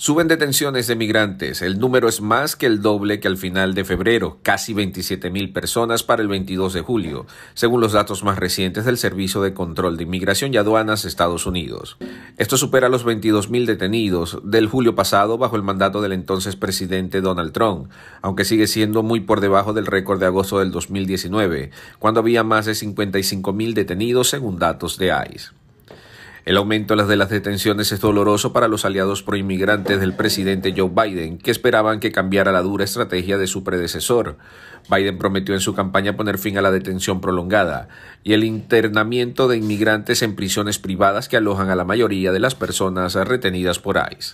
Suben detenciones de migrantes. El número es más que el doble que al final de febrero, casi 27 mil personas para el 22 de julio, según los datos más recientes del Servicio de Control de Inmigración y Aduanas de Estados Unidos. Esto supera los 22 mil detenidos del julio pasado bajo el mandato del entonces presidente Donald Trump, aunque sigue siendo muy por debajo del récord de agosto del 2019, cuando había más de 55 mil detenidos según datos de ICE. El aumento de las detenciones es doloroso para los aliados proinmigrantes del presidente Joe Biden, que esperaban que cambiara la dura estrategia de su predecesor. Biden prometió en su campaña poner fin a la detención prolongada y el internamiento de inmigrantes en prisiones privadas que alojan a la mayoría de las personas retenidas por ICE.